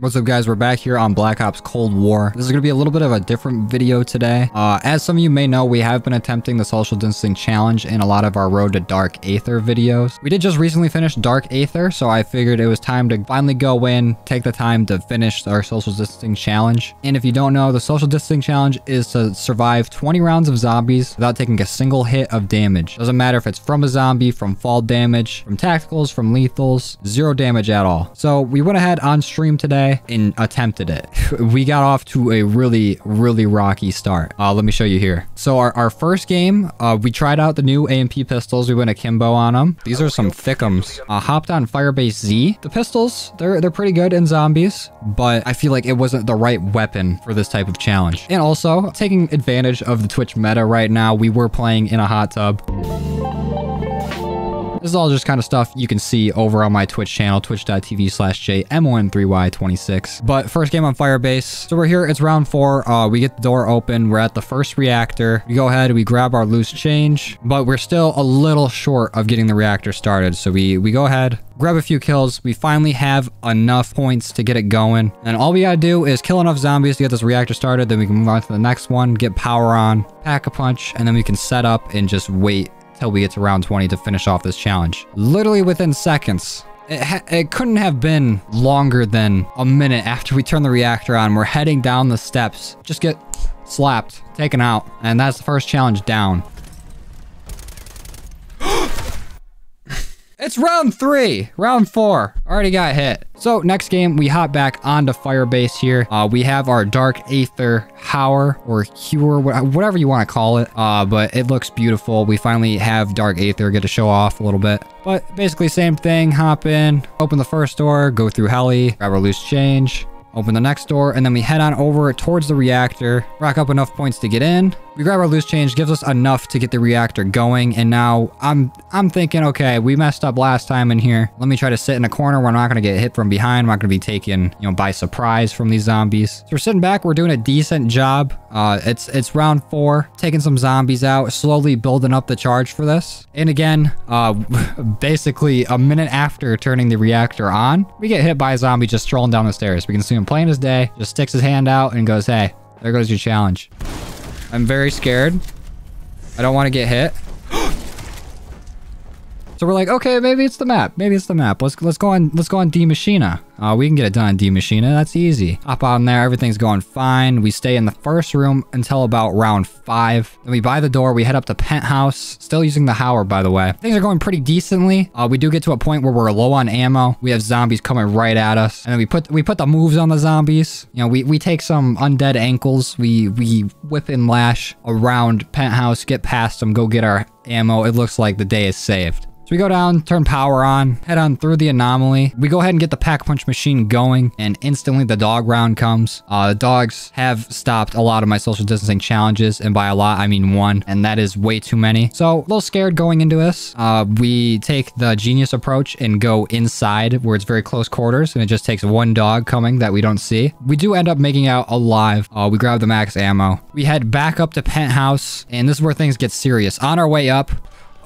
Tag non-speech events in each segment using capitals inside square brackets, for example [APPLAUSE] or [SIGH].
What's up guys, we're back here on Black Ops Cold War. This is going to be a little bit of a different video today. Uh, as some of you may know, we have been attempting the social distancing challenge in a lot of our Road to Dark Aether videos. We did just recently finish Dark Aether, so I figured it was time to finally go in, take the time to finish our social distancing challenge. And if you don't know, the social distancing challenge is to survive 20 rounds of zombies without taking a single hit of damage. Doesn't matter if it's from a zombie, from fall damage, from tacticals, from lethals, zero damage at all. So we went ahead on stream today and attempted it. [LAUGHS] we got off to a really, really rocky start. Uh, let me show you here. So our, our first game, uh, we tried out the new AMP pistols. We went akimbo on them. These are some thickums. Uh, hopped on Firebase Z. The pistols, they're, they're pretty good in zombies, but I feel like it wasn't the right weapon for this type of challenge. And also, taking advantage of the Twitch meta right now, we were playing in a hot tub. This is all just kind of stuff you can see over on my Twitch channel, twitch.tv slash jmon3y26. But first game on Firebase. So we're here, it's round four. Uh, we get the door open. We're at the first reactor. We go ahead, we grab our loose change, but we're still a little short of getting the reactor started. So we, we go ahead, grab a few kills. We finally have enough points to get it going. And all we gotta do is kill enough zombies to get this reactor started. Then we can move on to the next one, get power on, pack a punch, and then we can set up and just wait till we get to round 20 to finish off this challenge. Literally within seconds. It, it couldn't have been longer than a minute after we turn the reactor on. We're heading down the steps. Just get slapped, taken out. And that's the first challenge down. It's round three, round four. Already got hit. So next game, we hop back onto Firebase here. Uh, we have our Dark Aether Hour or Cure, whatever you want to call it. Uh, but it looks beautiful. We finally have Dark Aether get to show off a little bit. But basically same thing, hop in, open the first door, go through Heli, grab our loose change, Open the next door, and then we head on over towards the reactor, rack up enough points to get in. We grab our loose change, gives us enough to get the reactor going, and now I'm I'm thinking, okay, we messed up last time in here. Let me try to sit in a corner We're not going to get hit from behind. We're not going to be taken, you know, by surprise from these zombies. So we're sitting back, we're doing a decent job. Uh, it's it's round four, taking some zombies out, slowly building up the charge for this. And again, uh, [LAUGHS] basically a minute after turning the reactor on, we get hit by a zombie just strolling down the stairs. We can see him fucking plain as day. Just sticks his hand out and goes, hey, there goes your challenge. I'm very scared. I don't want to get hit. So we're like, okay, maybe it's the map. Maybe it's the map. Let's let's go on let's go on D Machina. Uh, we can get it done on D Machina. That's easy. Up on there, everything's going fine. We stay in the first room until about round five. Then we buy the door. We head up to penthouse. Still using the Howard, by the way. Things are going pretty decently. Uh, we do get to a point where we're low on ammo. We have zombies coming right at us, and then we put we put the moves on the zombies. You know, we we take some undead ankles. We we whip and lash around penthouse, get past them, go get our ammo. It looks like the day is saved. So we go down, turn power on, head on through the anomaly. We go ahead and get the pack punch machine going, and instantly the dog round comes. Uh, the dogs have stopped a lot of my social distancing challenges, and by a lot, I mean one, and that is way too many. So a little scared going into this. Uh, we take the genius approach and go inside where it's very close quarters, and it just takes one dog coming that we don't see. We do end up making out alive. Uh, we grab the max ammo. We head back up to penthouse, and this is where things get serious. On our way up,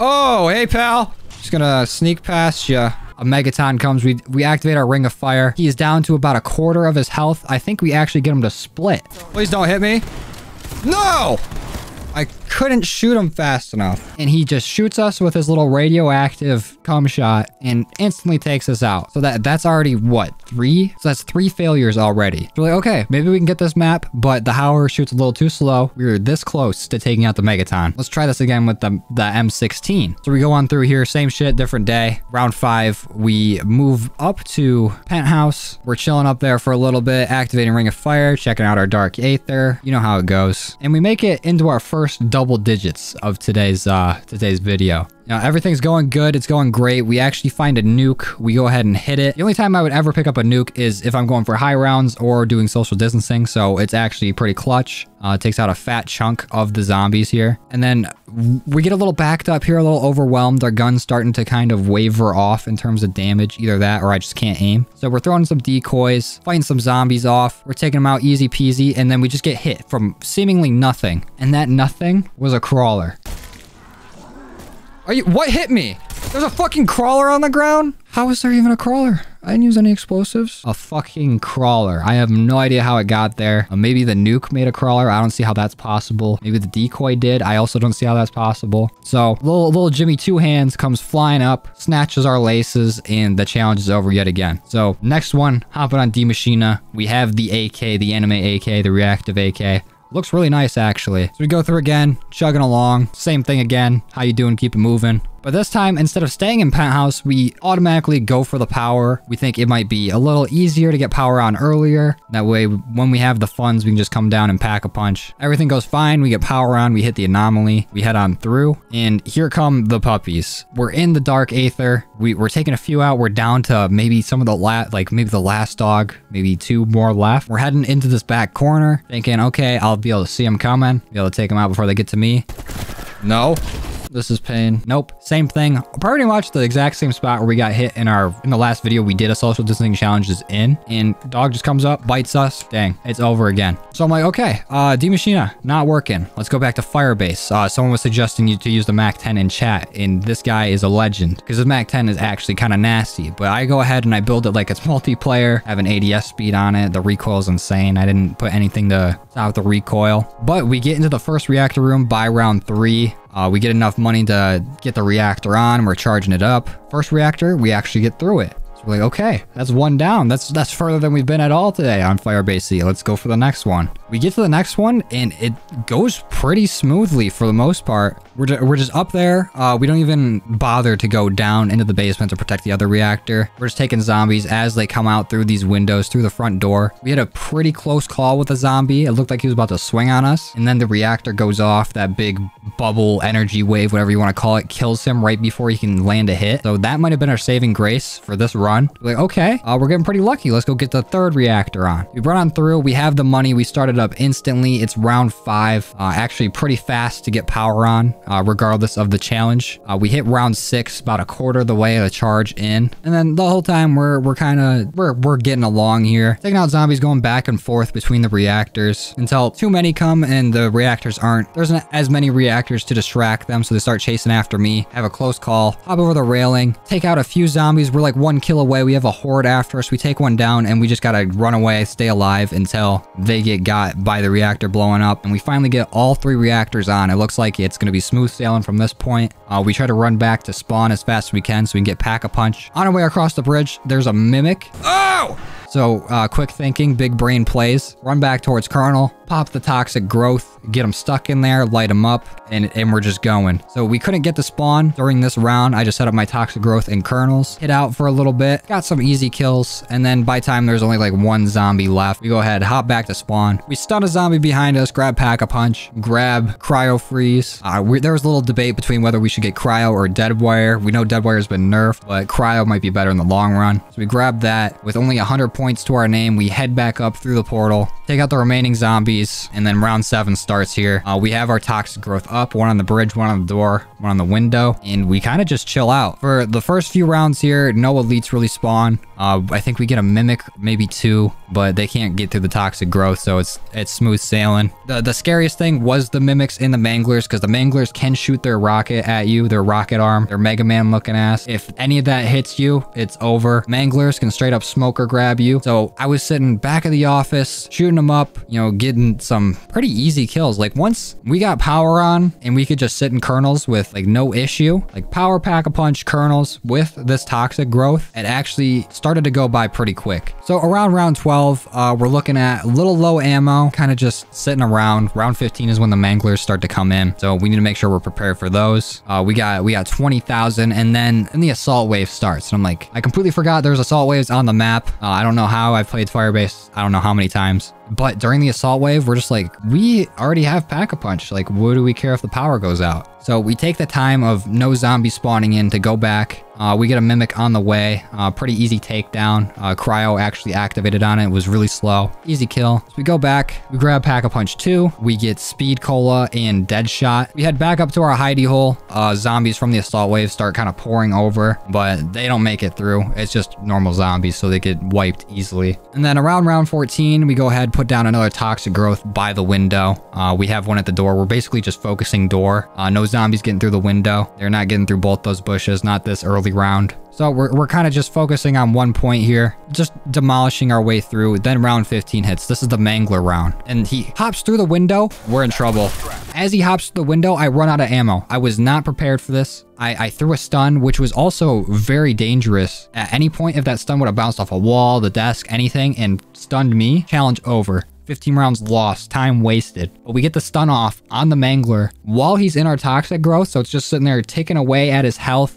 Oh, hey, pal. Just gonna sneak past you. A Megaton comes. We, we activate our Ring of Fire. He is down to about a quarter of his health. I think we actually get him to split. Please don't hit me. No! I couldn't shoot him fast enough. And he just shoots us with his little radioactive cum shot and instantly takes us out. So that that's already what, three? So that's three failures already. So we're like, okay, maybe we can get this map, but the Howler shoots a little too slow. We were this close to taking out the Megaton. Let's try this again with the, the M16. So we go on through here, same shit, different day. Round five, we move up to Penthouse. We're chilling up there for a little bit, activating Ring of Fire, checking out our Dark Aether. You know how it goes. And we make it into our first double digits of today's uh, today's video. Now, everything's going good. It's going great. We actually find a nuke. We go ahead and hit it. The only time I would ever pick up a nuke is if I'm going for high rounds or doing social distancing. So it's actually pretty clutch. Uh, it takes out a fat chunk of the zombies here. And then we get a little backed up here, a little overwhelmed. Our gun's starting to kind of waver off in terms of damage. Either that or I just can't aim. So we're throwing some decoys, fighting some zombies off. We're taking them out easy peasy. And then we just get hit from seemingly nothing. And that nothing was a crawler. Are you- What hit me? There's a fucking crawler on the ground? How is there even a crawler? I didn't use any explosives. A fucking crawler. I have no idea how it got there. Uh, maybe the nuke made a crawler. I don't see how that's possible. Maybe the decoy did. I also don't see how that's possible. So little, little Jimmy Two Hands comes flying up, snatches our laces, and the challenge is over yet again. So next one, hopping on D Machina. We have the AK, the anime AK, the reactive AK. Looks really nice, actually. So we go through again, chugging along. Same thing again. How you doing? Keep it moving. But this time, instead of staying in penthouse, we automatically go for the power. We think it might be a little easier to get power on earlier. That way, when we have the funds, we can just come down and pack a punch. Everything goes fine. We get power on. We hit the anomaly. We head on through. And here come the puppies. We're in the dark aether. We, are taking a few out. We're down to maybe some of the last, like maybe the last dog, maybe two more left. We're heading into this back corner thinking, okay, I'll be able to see them coming. Be able to take them out before they get to me. No. This is pain. Nope. Same thing. Pretty much the exact same spot where we got hit in our in the last video we did a social distancing challenge is in. And dog just comes up, bites us. Dang, it's over again. So I'm like, okay, uh, D Machina, not working. Let's go back to Firebase. Uh, someone was suggesting you to use the Mac 10 in chat, and this guy is a legend because his Mac 10 is actually kind of nasty. But I go ahead and I build it like it's multiplayer. I have an ADS speed on it. The recoil is insane. I didn't put anything to stop the recoil. But we get into the first reactor room by round three. Uh, we get enough money to get the reactor on. We're charging it up. First reactor, we actually get through it. So we're like, okay, that's one down. That's that's further than we've been at all today on Firebase C. Let's go for the next one. We get to the next one, and it goes pretty smoothly for the most part. We're, ju we're just up there. Uh, we don't even bother to go down into the basement to protect the other reactor. We're just taking zombies as they come out through these windows, through the front door. We had a pretty close call with a zombie. It looked like he was about to swing on us. And then the reactor goes off. That big bubble energy wave, whatever you want to call it, kills him right before he can land a hit. So that might have been our saving grace for this run. We're like, okay, uh, we're getting pretty lucky. Let's go get the third reactor on. We run on through. We have the money. We started up instantly. It's round five. Uh, actually pretty fast to get power on uh, regardless of the challenge. Uh, we hit round six, about a quarter of the way of the charge in. And then the whole time we're, we're kind of, we're, we're getting along here. Taking out zombies, going back and forth between the reactors until too many come and the reactors aren't. There's not as many reactors to distract them. So they start chasing after me, have a close call, hop over the railing, take out a few zombies. We're like one kill away. We have a horde after us. We take one down and we just got to run away, stay alive until they get got by the reactor blowing up. And we finally get all three reactors on. It looks like it's going to be smooth smooth sailing from this point. Uh, we try to run back to spawn as fast as we can so we can get Pack-a-Punch. On our way across the bridge, there's a Mimic. Oh! So, uh, quick thinking, big brain plays. Run back towards Colonel pop the toxic growth, get them stuck in there, light them up, and, and we're just going. So we couldn't get the spawn during this round. I just set up my toxic growth and kernels, hit out for a little bit, got some easy kills, and then by time there's only like one zombie left, we go ahead, hop back to spawn. We stun a zombie behind us, grab Pack-a-Punch, grab Cryo Freeze. Uh, we, there was a little debate between whether we should get Cryo or Deadwire. We know Deadwire's been nerfed, but Cryo might be better in the long run. So we grab that. With only 100 points to our name, we head back up through the portal, take out the remaining zombie, these. And then round seven starts here. Uh, we have our toxic growth up, one on the bridge, one on the door, one on the window. And we kind of just chill out. For the first few rounds here, no elites really spawn. Uh, I think we get a mimic, maybe two, but they can't get through the toxic growth. So it's it's smooth sailing. The, the scariest thing was the mimics in the manglers because the manglers can shoot their rocket at you, their rocket arm, their Mega Man looking ass. If any of that hits you, it's over. Manglers can straight up smoke or grab you. So I was sitting back of the office, shooting them up, you know, getting some pretty easy kills. Like once we got power on and we could just sit in kernels with like no issue, like power pack a punch kernels with this toxic growth, it actually started to go by pretty quick. So around round 12, uh, we're looking at a little low ammo, kind of just sitting around. Round 15 is when the manglers start to come in. So we need to make sure we're prepared for those. Uh, we got, we got 20,000 and then and the assault wave starts. And I'm like, I completely forgot there's assault waves on the map. Uh, I don't know how I've played Firebase. I don't know how many times. But during the assault wave, we're just like, we already have Pack-a-Punch. Like, what do we care if the power goes out? So we take the time of no zombie spawning in to go back. Uh, we get a Mimic on the way. Uh, pretty easy takedown. Uh, cryo actually activated on it. It was really slow. Easy kill. So we go back. We grab Pack-a-Punch 2. We get Speed Cola and Deadshot. We head back up to our hidey hole. Uh, zombies from the Assault Wave start kind of pouring over, but they don't make it through. It's just normal zombies, so they get wiped easily. And then around round 14, we go ahead, put down another Toxic Growth by the window. Uh, we have one at the door. We're basically just focusing door. Uh, no zombies getting through the window. They're not getting through both those bushes, not this early round. So we're, we're kind of just focusing on one point here, just demolishing our way through. Then round 15 hits. This is the Mangler round. And he hops through the window. We're in trouble. As he hops through the window, I run out of ammo. I was not prepared for this. I, I, threw a stun, which was also very dangerous. At any point, if that stun would have bounced off a wall, the desk, anything, and stunned me, challenge over. 15 rounds lost, time wasted. But we get the stun off on the Mangler while he's in our Toxic Growth, so it's just sitting there taking away at his health,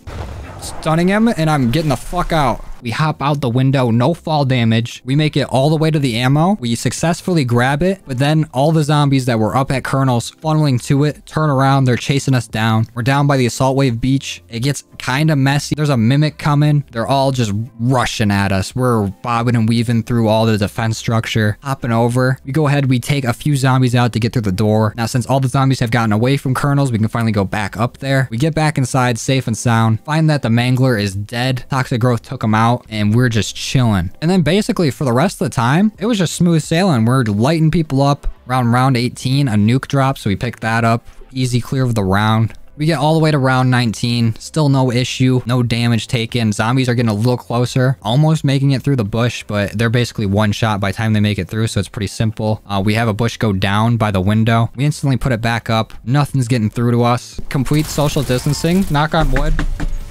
stunning him, and I'm getting the fuck out. We hop out the window, no fall damage. We make it all the way to the ammo. We successfully grab it, but then all the zombies that were up at Colonel's funneling to it, turn around, they're chasing us down. We're down by the Assault Wave Beach. It gets kind of messy. There's a Mimic coming. They're all just rushing at us. We're bobbing and weaving through all the defense structure, hopping over. We go ahead, we take a few zombies out to get through the door. Now, since all the zombies have gotten away from Colonel's, we can finally go back up there. We get back inside safe and sound, find that the Mangler is dead. Toxic Growth took him out out and we're just chilling. And then basically for the rest of the time, it was just smooth sailing. We're lighting people up around round 18, a nuke drop. So we picked that up, easy clear of the round. We get all the way to round 19, still no issue, no damage taken. Zombies are getting a little closer, almost making it through the bush, but they're basically one shot by the time they make it through, so it's pretty simple. Uh, we have a bush go down by the window. We instantly put it back up. Nothing's getting through to us. Complete social distancing, knock on wood.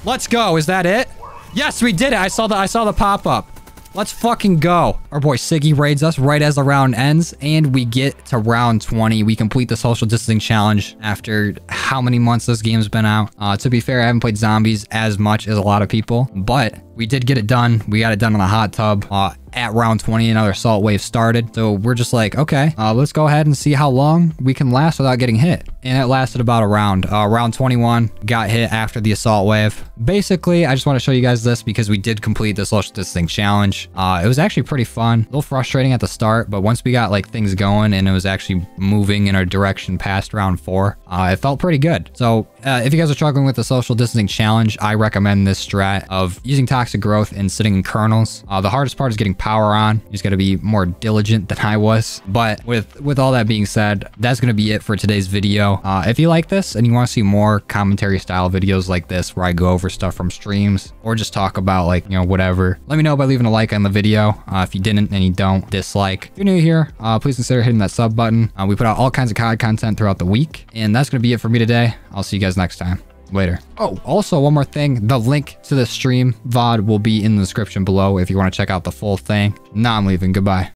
Let's go, is that it? Yes, we did it. I saw the I saw the pop-up. Let's fucking go. Our boy Siggy raids us right as the round ends, and we get to round 20. We complete the social distancing challenge after how many months this game's been out. Uh, to be fair, I haven't played zombies as much as a lot of people, but we did get it done. We got it done in the hot tub. Uh, at round 20, another assault wave started. So we're just like, okay, uh, let's go ahead and see how long we can last without getting hit. And it lasted about a round. Uh, round 21 got hit after the assault wave. Basically, I just want to show you guys this because we did complete the social distancing challenge. Uh, it was actually pretty fun, a little frustrating at the start, but once we got like things going and it was actually moving in our direction past round four, uh, it felt pretty good. So uh, if you guys are struggling with the social distancing challenge, I recommend this strat of using toxic growth and sitting in kernels. Uh, the hardest part is getting power on. He's got to be more diligent than I was. But with, with all that being said, that's going to be it for today's video. Uh, if you like this and you want to see more commentary style videos like this, where I go over stuff from streams or just talk about like, you know, whatever, let me know by leaving a like on the video. Uh, if you didn't and you don't dislike, if you're new here, uh, please consider hitting that sub button. Uh, we put out all kinds of COD content throughout the week. And that's going to be it for me today. I'll see you guys next time later. Oh, also one more thing. The link to the stream VOD will be in the description below if you want to check out the full thing. Now I'm leaving. Goodbye.